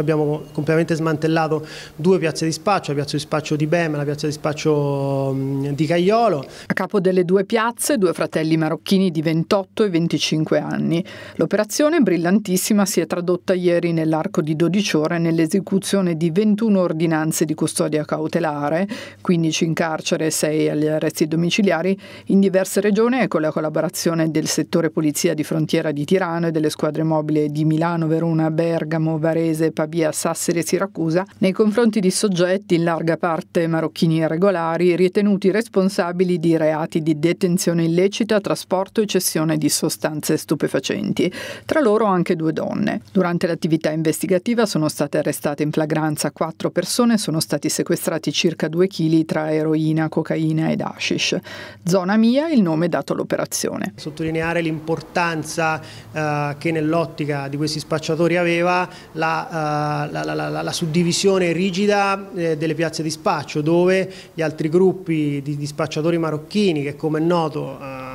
Abbiamo completamente smantellato due piazze di spaccio, la piazza di spaccio di Bem e la piazza di spaccio di Caiolo. A capo delle due piazze, due fratelli marocchini di 28 e 25 anni. L'operazione brillantissima si è tradotta ieri nell'arco di 12 ore nell'esecuzione di 21 ordinanze di custodia cautelare, 15 in carcere e 6 agli arresti domiciliari, in diverse regioni e con la collaborazione del settore polizia di frontiera di Tirano e delle squadre mobili di Milano, Verona, Bergamo, Varese, Parigi. Pavia, Sassari e Siracusa nei confronti di soggetti in larga parte marocchini irregolari ritenuti responsabili di reati di detenzione illecita, trasporto e cessione di sostanze stupefacenti, tra loro anche due donne. Durante l'attività investigativa sono state arrestate in flagranza quattro persone e sono stati sequestrati circa due chili tra eroina, cocaina ed hashish. Zona Mia il nome dato all'operazione. Sottolineare l'importanza eh, che nell'ottica di questi spacciatori aveva la eh, la, la, la, la suddivisione rigida eh, delle piazze di spaccio dove gli altri gruppi di, di spacciatori marocchini che come è noto eh,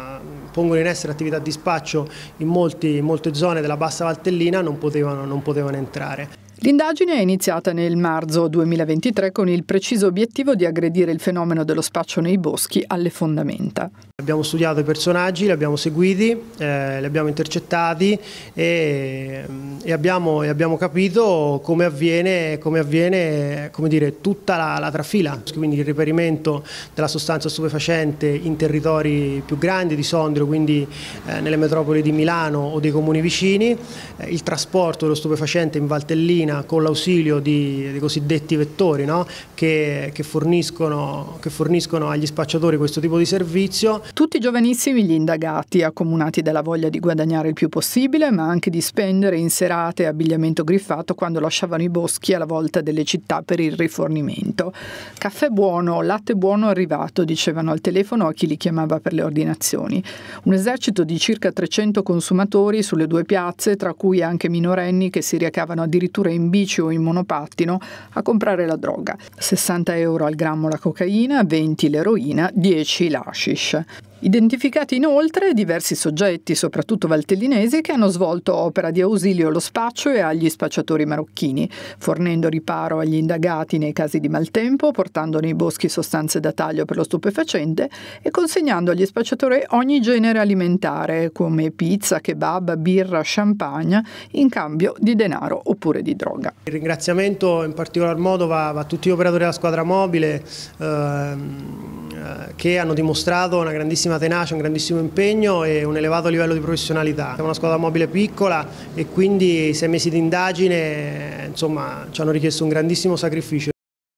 pongono in essere attività di spaccio in, molti, in, molte zone della bassa Valtellina non potevano, non potevano entrare. L'indagine è iniziata nel marzo 2023 con il preciso obiettivo di aggredire il fenomeno dello spaccio nei boschi alle fondamenta. Abbiamo studiato i personaggi, li abbiamo seguiti, eh, li abbiamo intercettati e, e, abbiamo, e abbiamo, capito come avviene, come avviene come dire, tutta la, la, trafila, quindi il reperimento della sostanza stupefacente in territori più grandi di Sondrio, quindi eh, nelle metropoli di Milano o dei comuni vicini, eh, il trasporto dello stupefacente in Valtellina Marina con l'ausilio dei cosiddetti vettori no? che, che, forniscono, che forniscono agli spacciatori questo tipo di servizio. Tutti giovanissimi gli indagati, accomunati dalla voglia di guadagnare il più possibile, ma anche di spendere in serate abbigliamento griffato quando lasciavano i boschi alla volta delle città per il rifornimento. Caffè buono, latte buono arrivato, dicevano al telefono a chi li chiamava per le ordinazioni. Un esercito di circa 300 consumatori sulle due piazze, tra cui anche minorenni che si recavano addirittura in in bici o in monopattino a comprare la droga. 60 euro al grammo la cocaina, 20 l'eroina, 10 l'ashish. Identificati inoltre diversi soggetti, soprattutto valtellinesi, che hanno svolto opera di ausilio allo spaccio e agli spacciatori marocchini, fornendo riparo agli indagati nei casi di maltempo, portando nei boschi sostanze da taglio per lo stupefacente e consegnando agli spacciatori ogni genere alimentare, come pizza, kebab, birra, champagne, in cambio di denaro oppure di droga. Il ringraziamento in particolar modo va, va a tutti gli operatori della squadra mobile. Ehm eh, che hanno dimostrato una grandissima tenacia, un grandissimo impegno e un elevato livello di professionalità. Siamo una squadra mobile piccola e quindi sei mesi di indagine insomma, ci hanno richiesto un grandissimo sacrificio.